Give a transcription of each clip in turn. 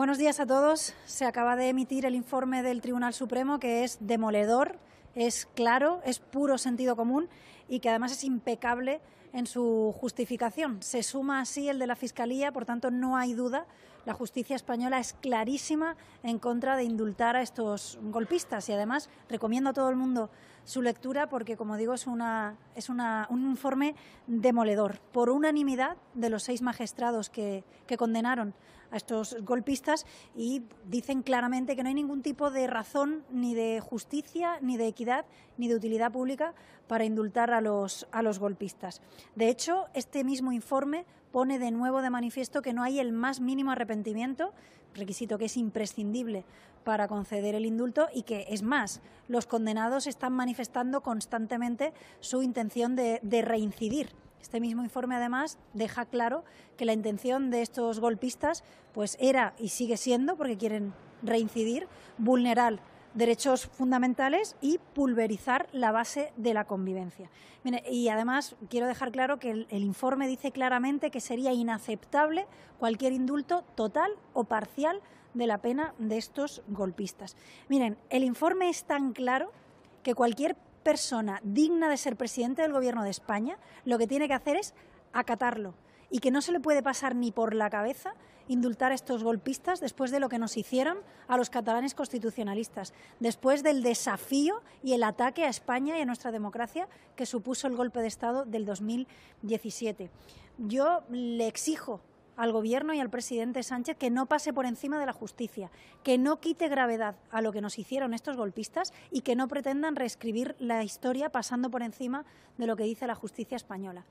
Buenos días a todos. Se acaba de emitir el informe del Tribunal Supremo que es demoledor, es claro, es puro sentido común y que además es impecable en su justificación. Se suma así el de la Fiscalía, por tanto no hay duda. La justicia española es clarísima en contra de indultar a estos golpistas y además recomiendo a todo el mundo su lectura porque, como digo, es, una, es un informe demoledor. Por unanimidad de los seis magistrados que, que condenaron a estos golpistas y dicen claramente que no hay ningún tipo de razón ni de justicia, ni de equidad, ni de utilidad pública para indultar a los, a los golpistas. De hecho, este mismo informe pone de nuevo de manifiesto que no hay el más mínimo arrepentimiento, requisito que es imprescindible para conceder el indulto y que, es más, los condenados están manifestando constantemente su intención de, reincidir. Este mismo informe, además, deja claro que la intención de estos golpistas pues era y sigue siendo, porque quieren reincidir, vulnerar derechos fundamentales y pulverizar la base de la convivencia. y además quiero dejar claro que el, informe dice claramente que sería inaceptable cualquier indulto total o parcial de la pena de estos golpistas. Miren, el informe es tan claro que cualquier persona digna de ser presidente del Gobierno de España lo que tiene que hacer es acatarlo y que no se le puede pasar ni por la cabeza indultar a estos golpistas después de lo que nos hicieron a los catalanes constitucionalistas, después del desafío y el ataque a España y a nuestra democracia que supuso el golpe de Estado del 2017. Yo le exijo al gobierno y al presidente Sánchez que no pase por encima de la justicia, que no quite gravedad a lo que nos hicieron estos golpistas y que no pretendan reescribir la historia pasando por encima de lo que dice la justicia española.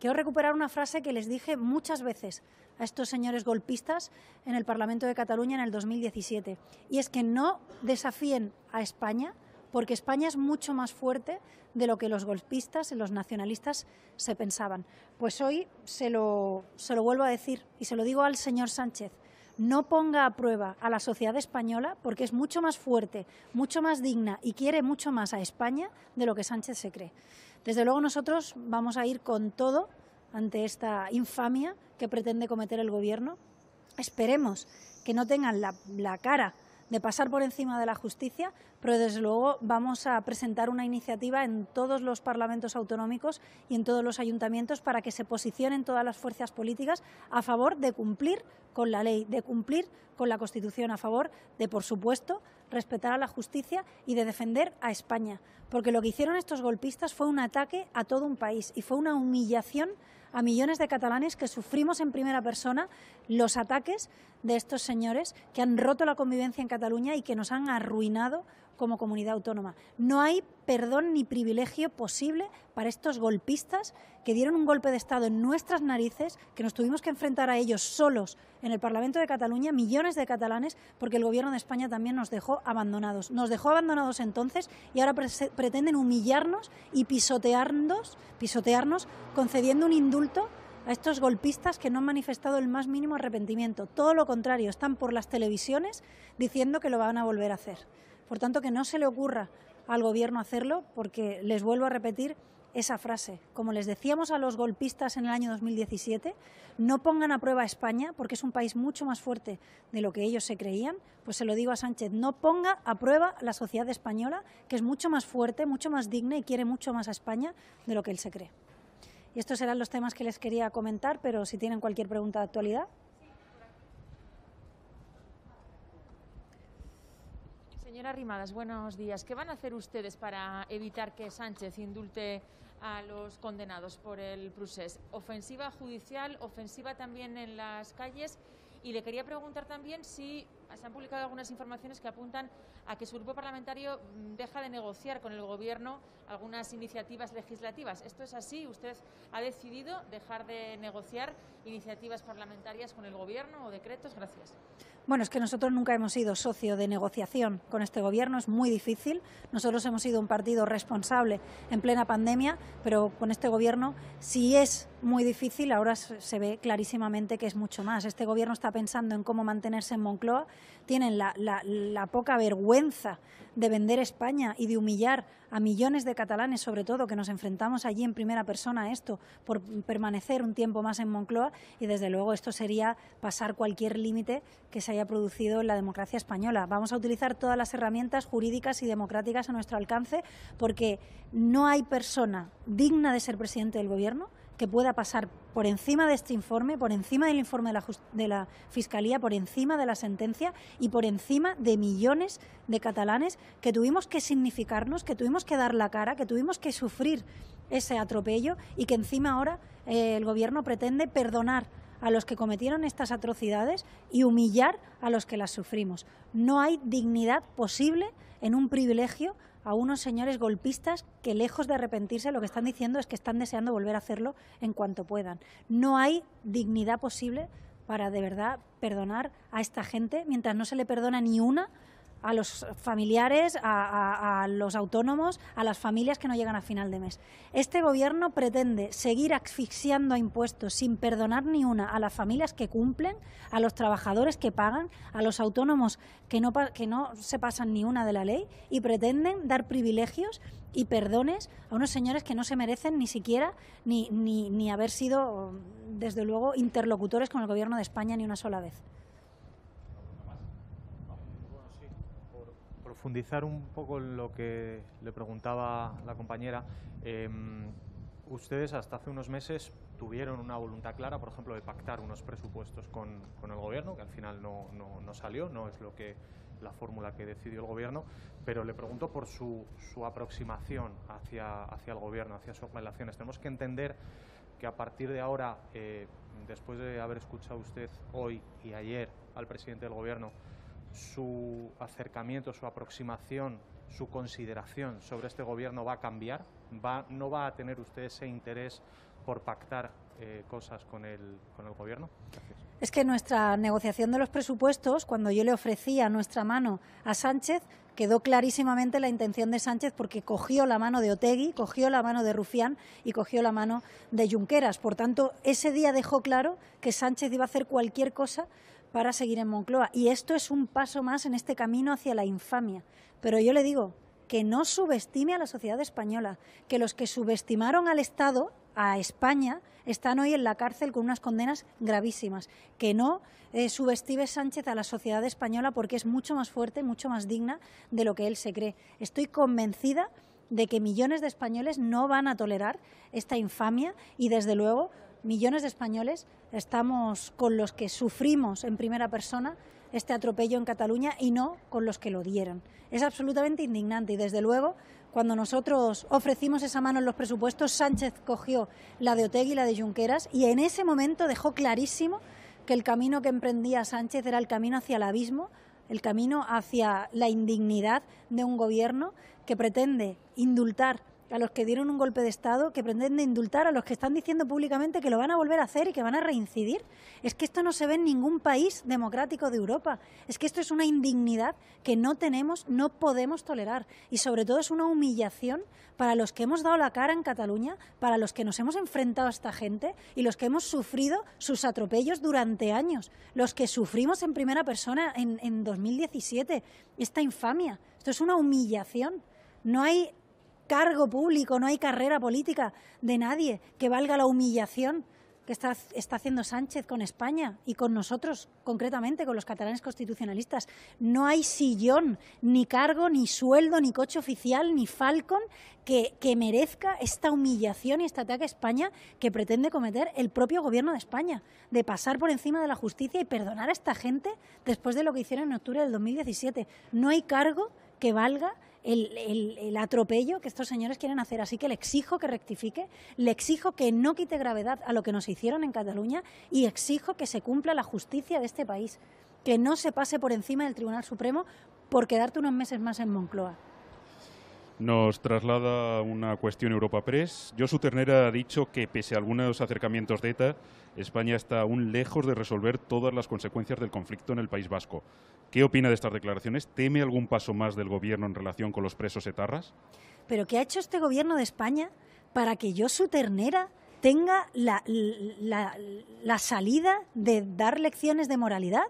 Quiero recuperar una frase que les dije muchas veces a estos señores golpistas en el Parlamento de Cataluña en el 2017, y es que no desafíen a España porque España es mucho más fuerte de lo que los golpistas y los nacionalistas se pensaban. Pues hoy se lo, se lo vuelvo a decir y se lo digo al señor Sánchez no ponga a prueba a la sociedad española porque es mucho más fuerte, mucho más digna y quiere mucho más a España de lo que Sánchez se cree. Desde luego nosotros vamos a ir con todo ante esta infamia que pretende cometer el Gobierno. Esperemos que no tengan la, la cara de pasar por encima de la justicia, pero desde luego vamos a presentar una iniciativa en todos los parlamentos autonómicos y en todos los ayuntamientos para que se posicionen todas las fuerzas políticas a favor de cumplir con la ley, de cumplir con la Constitución, a favor de, por supuesto, respetar a la justicia y de defender a España. Porque lo que hicieron estos golpistas fue un ataque a todo un país y fue una humillación a millones de catalanes que sufrimos en primera persona los ataques de estos señores que han roto la convivencia en Cataluña y que nos han arruinado como comunidad autónoma. No hay perdón ni privilegio posible para estos golpistas que dieron un golpe de Estado en nuestras narices, que nos tuvimos que enfrentar a ellos solos en el Parlamento de Cataluña, millones de catalanes, porque el Gobierno de España también nos dejó abandonados. Nos dejó abandonados entonces y ahora pretenden humillarnos y pisotearnos concediendo un indulto a estos golpistas que no han manifestado el más mínimo arrepentimiento. Todo lo contrario, están por las televisiones diciendo que lo van a volver a hacer. Por tanto, que no se le ocurra al Gobierno hacerlo, porque les vuelvo a repetir esa frase. Como les decíamos a los golpistas en el año 2017, no pongan a prueba a España, porque es un país mucho más fuerte de lo que ellos se creían, pues se lo digo a Sánchez, no ponga a prueba a la sociedad española, que es mucho más fuerte, mucho más digna y quiere mucho más a España de lo que él se cree. Y estos eran los temas que les quería comentar, pero si tienen cualquier pregunta de actualidad, buenos días. ¿Qué van a hacer ustedes para evitar que Sánchez indulte a los condenados por el procés? Ofensiva judicial, ofensiva también en las calles. Y le quería preguntar también si se han publicado algunas informaciones que apuntan a que su grupo parlamentario mm, deja de negociar con el Gobierno algunas iniciativas legislativas. Esto es así. Usted ha decidido dejar de negociar iniciativas parlamentarias con el Gobierno o decretos. Gracias. Bueno, es que nosotros nunca hemos sido socio de negociación con este Gobierno. Es muy difícil. Nosotros hemos sido un partido responsable en plena pandemia, pero con este Gobierno, si es muy difícil, ahora se ve clarísimamente que es mucho más. Este Gobierno está pensando en cómo mantenerse en Moncloa. Tienen la, la poca vergüenza de vender España y de humillar a millones de catalanes, sobre todo, que nos enfrentamos allí en primera persona a esto, por permanecer un tiempo más en Moncloa. Y desde luego esto sería pasar cualquier límite que se haya producido en la democracia española. Vamos a utilizar todas las herramientas jurídicas y democráticas a nuestro alcance porque no hay persona digna de ser presidente del Gobierno que pueda pasar por encima de este informe, por encima del informe de la, Fiscalía, por encima de la sentencia y por encima de millones de catalanes que tuvimos que significarnos, que tuvimos que dar la cara, que tuvimos que sufrir ese atropello y que encima ahora eh, el Gobierno pretende perdonar a los que cometieron estas atrocidades y humillar a los que las sufrimos. No hay dignidad posible en un privilegio a unos señores golpistas que lejos de arrepentirse lo que están diciendo es que están deseando volver a hacerlo en cuanto puedan. No hay dignidad posible para de verdad perdonar a esta gente mientras no se le perdona ni una a los familiares, a, los autónomos, a las familias que no llegan a final de mes. Este gobierno pretende seguir asfixiando a impuestos sin perdonar ni una a las familias que cumplen, a los trabajadores que pagan, a los autónomos que no, que no se pasan ni una de la ley y pretenden dar privilegios y perdones a unos señores que no se merecen ni siquiera ni, ni, ni haber sido, desde luego, interlocutores con el gobierno de España ni una sola vez. profundizar un poco en lo que le preguntaba la compañera, em, ustedes hasta hace unos meses tuvieron una voluntad clara, por ejemplo, de pactar unos presupuestos con, el Gobierno, que al final no, salió, no es lo que la fórmula que decidió el Gobierno, pero le pregunto por su, aproximación hacia, hacia el Gobierno, hacia sus relaciones. Tenemos que entender que a partir de ahora, eh, después de haber escuchado usted hoy y ayer al presidente del Gobierno, su acercamiento, su aproximación, su consideración sobre este gobierno va a cambiar? ¿Va, ¿No va a tener usted ese interés por pactar eh, cosas con el, con el gobierno? Es que nuestra negociación de los presupuestos, cuando yo le ofrecía nuestra mano a Sánchez, quedó clarísimamente la intención de Sánchez porque cogió la mano de Otegui, cogió la mano de Rufián y cogió la mano de Junqueras. Por tanto, ese día dejó claro que Sánchez iba a hacer cualquier cosa para seguir en Moncloa. Y esto es un paso más en este camino hacia la infamia. Pero yo le digo que no subestime a la sociedad española, que los que subestimaron al Estado, a España, están hoy en la cárcel con unas condenas gravísimas. Que no eh, subestime Sánchez a la sociedad española porque es mucho más fuerte, mucho más digna de lo que él se cree. Estoy convencida de que millones de españoles no van a tolerar esta infamia y, desde luego, millones de españoles estamos con los que sufrimos en primera persona este atropello en Cataluña y no con los que lo dieron. Es absolutamente indignante y, desde luego, cuando nosotros ofrecimos esa mano en los presupuestos, Sánchez cogió la de Otegui y la de Junqueras y en ese momento dejó clarísimo que el camino que emprendía Sánchez era el camino hacia el abismo, el camino hacia la indignidad de un gobierno que pretende indultar a los que dieron un golpe de Estado, que pretenden indultar a los que están diciendo públicamente que lo van a volver a hacer y que van a reincidir. Es que esto no se ve en ningún país democrático de Europa. Es que esto es una indignidad que no tenemos, no podemos tolerar. Y sobre todo es una humillación para los que hemos dado la cara en Cataluña, para los que nos hemos enfrentado a esta gente y los que hemos sufrido sus atropellos durante años, los que sufrimos en primera persona en, 2017 esta infamia. Esto es una humillación. No hay cargo público, no hay carrera política de nadie que valga la humillación que está, haciendo Sánchez con España y con nosotros, concretamente con los catalanes constitucionalistas. No hay sillón, ni cargo, ni sueldo, ni coche oficial, ni Falcon que, que merezca esta humillación y este ataque a España que pretende cometer el propio gobierno de España, de pasar por encima de la justicia y perdonar a esta gente después de lo que hicieron en octubre del 2017. No hay cargo que valga el, atropello que estos señores quieren hacer. Así que le exijo que rectifique, le exijo que no quite gravedad a lo que nos hicieron en Cataluña y exijo que se cumpla la justicia de este país, que no se pase por encima del Tribunal Supremo por quedarte unos meses más en Moncloa. Nos traslada una cuestión Europa Press. Josu Ternera ha dicho que pese a algunos acercamientos de ETA, España está aún lejos de resolver todas las consecuencias del conflicto en el País Vasco. ¿Qué opina de estas declaraciones? ¿Teme algún paso más del Gobierno en relación con los presos etarras? ¿Pero qué ha hecho este Gobierno de España para que yo, su ternera, tenga la, salida de dar lecciones de moralidad?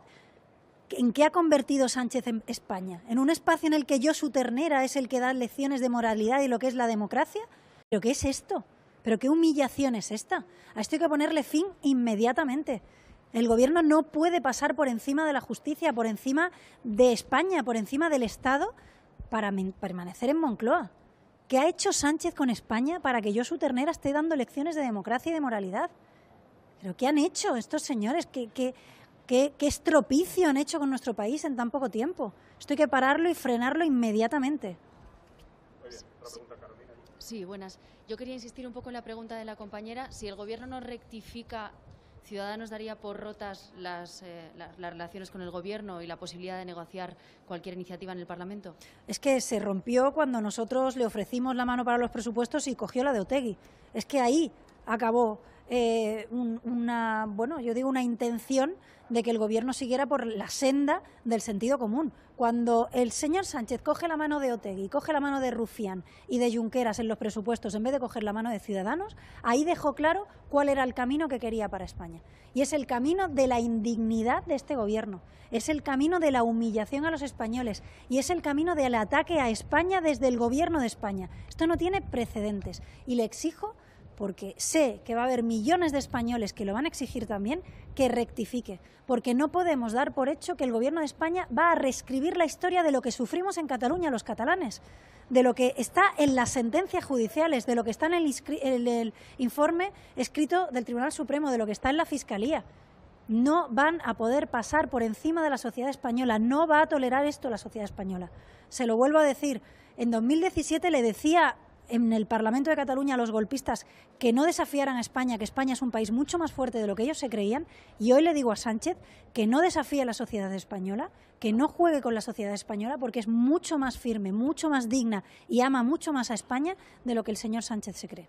¿En qué ha convertido Sánchez en España? ¿En un espacio en el que yo, su ternera, es el que da lecciones de moralidad y lo que es la democracia? ¿Pero qué es esto? Pero qué humillación es esta. A esto hay que ponerle fin inmediatamente. El gobierno no puede pasar por encima de la justicia, por encima de España, por encima del Estado, para permanecer en Moncloa. ¿Qué ha hecho Sánchez con España para que yo, su ternera, esté dando lecciones de democracia y de moralidad? ¿Pero qué han hecho estos señores? ¿Qué, qué, estropicio han hecho con nuestro país en tan poco tiempo? Esto hay que pararlo y frenarlo inmediatamente. Sí, buenas. Yo quería insistir un poco en la pregunta de la compañera. Si el Gobierno no rectifica, Ciudadanos daría por rotas las, eh, las, relaciones con el Gobierno y la posibilidad de negociar cualquier iniciativa en el Parlamento. Es que se rompió cuando nosotros le ofrecimos la mano para los presupuestos y cogió la de Otegui. Es que ahí acabó eh, una, bueno, yo digo una intención de que el gobierno siguiera por la senda del sentido común. Cuando el señor Sánchez coge la mano de Otegui, coge la mano de Rufián y de Junqueras en los presupuestos en vez de coger la mano de Ciudadanos, ahí dejó claro cuál era el camino que quería para España. Y es el camino de la indignidad de este gobierno, es el camino de la humillación a los españoles y es el camino del ataque a España desde el gobierno de España. Esto no tiene precedentes y le exijo porque sé que va a haber millones de españoles que lo van a exigir también, que rectifique, porque no podemos dar por hecho que el Gobierno de España va a reescribir la historia de lo que sufrimos en Cataluña los catalanes, de lo que está en las sentencias judiciales, de lo que está en el, informe escrito del Tribunal Supremo, de lo que está en la Fiscalía. No van a poder pasar por encima de la sociedad española, no va a tolerar esto la sociedad española. Se lo vuelvo a decir, en 2017 le decía en el Parlamento de Cataluña a los golpistas que no desafiaran a España, que España es un país mucho más fuerte de lo que ellos se creían, y hoy le digo a Sánchez que no desafíe a la sociedad española, que no juegue con la sociedad española porque es mucho más firme, mucho más digna y ama mucho más a España de lo que el señor Sánchez se cree.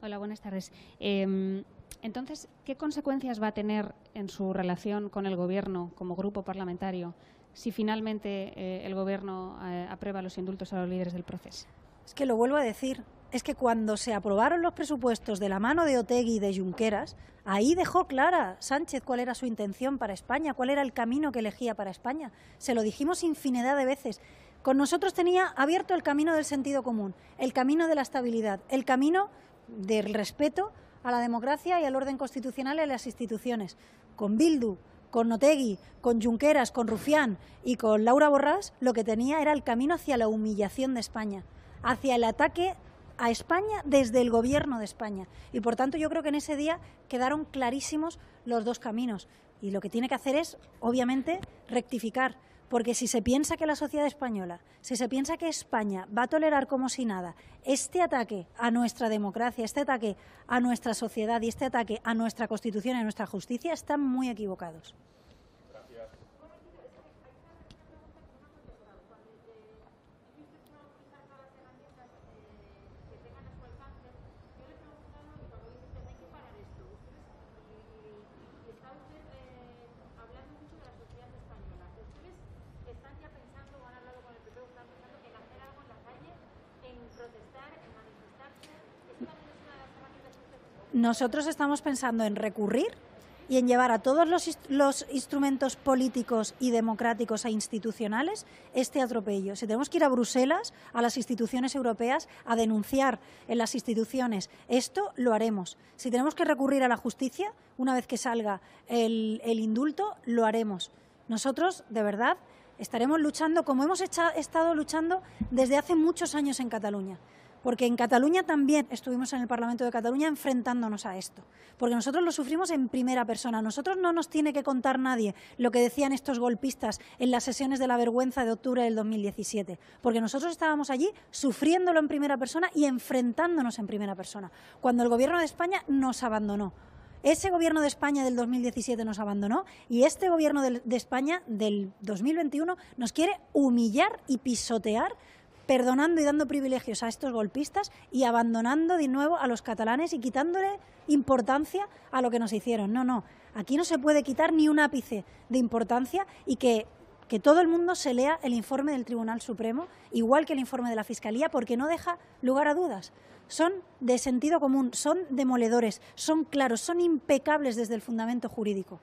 Hola, buenas tardes. Em, entonces, ¿qué consecuencias va a tener en su relación con el Gobierno como grupo parlamentario si finalmente eh, el Gobierno eh, aprueba los indultos a los líderes del proceso? Es que lo vuelvo a decir, es que cuando se aprobaron los presupuestos de la mano de Otegui y de Junqueras, ahí dejó clara Sánchez cuál era su intención para España, cuál era el camino que elegía para España. Se lo dijimos infinidad de veces. Con nosotros tenía abierto el camino del sentido común, el camino de la estabilidad, el camino del respeto a la democracia y al orden constitucional y a las instituciones. Con Bildu con Notegui, con Junqueras, con Rufián y con Laura Borrás, lo que tenía era el camino hacia la humillación de España, hacia el ataque a España desde el gobierno de España. Y por tanto yo creo que en ese día quedaron clarísimos los dos caminos. Y lo que tiene que hacer es, obviamente, rectificar. Porque si se piensa que la sociedad española, si se piensa que España va a tolerar como si nada este ataque a nuestra democracia, este ataque a nuestra sociedad y este ataque a nuestra Constitución y a nuestra justicia, están muy equivocados. Nosotros estamos pensando en recurrir y en llevar a todos los, instrumentos políticos y democráticos e institucionales este atropello. Si tenemos que ir a Bruselas, a las instituciones europeas, a denunciar en las instituciones, esto lo haremos. Si tenemos que recurrir a la justicia, una vez que salga el, indulto, lo haremos. Nosotros, de verdad, estaremos luchando como hemos estado luchando desde hace muchos años en Cataluña porque en Cataluña también estuvimos en el Parlamento de Cataluña enfrentándonos a esto, porque nosotros lo sufrimos en primera persona. Nosotros no nos tiene que contar nadie lo que decían estos golpistas en las sesiones de la vergüenza de octubre del 2017, porque nosotros estábamos allí sufriéndolo en primera persona y enfrentándonos en primera persona, cuando el Gobierno de España nos abandonó. Ese gobierno de España del 2017 nos abandonó y este gobierno de, España del 2021 nos quiere humillar y pisotear perdonando y dando privilegios a estos golpistas y abandonando de nuevo a los catalanes y quitándole importancia a lo que nos hicieron. No, no, aquí no se puede quitar ni un ápice de importancia y que, que todo el mundo se lea el informe del Tribunal Supremo, igual que el informe de la Fiscalía, porque no deja lugar a dudas. Son de sentido común, son demoledores, son claros, son impecables desde el fundamento jurídico.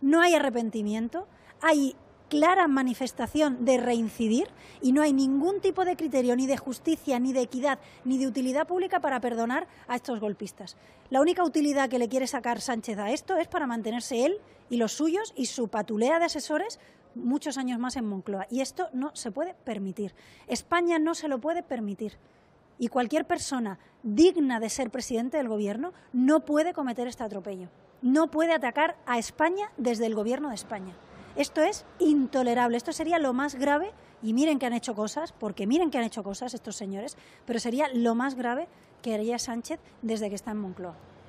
No hay arrepentimiento, hay clara manifestación de reincidir y no hay ningún tipo de criterio ni de justicia, ni de equidad, ni de utilidad pública para perdonar a estos golpistas. La única utilidad que le quiere sacar Sánchez a esto es para mantenerse él y los suyos y su patulea de asesores muchos años más en Moncloa. Y esto no se puede permitir. España no se lo puede permitir. Y cualquier persona digna de ser presidente del Gobierno no puede cometer este atropello. No puede atacar a España desde el Gobierno de España. Esto es intolerable, esto sería lo más grave, y miren que han hecho cosas, porque miren que han hecho cosas estos señores, pero sería lo más grave que haría Sánchez desde que está en Moncloa.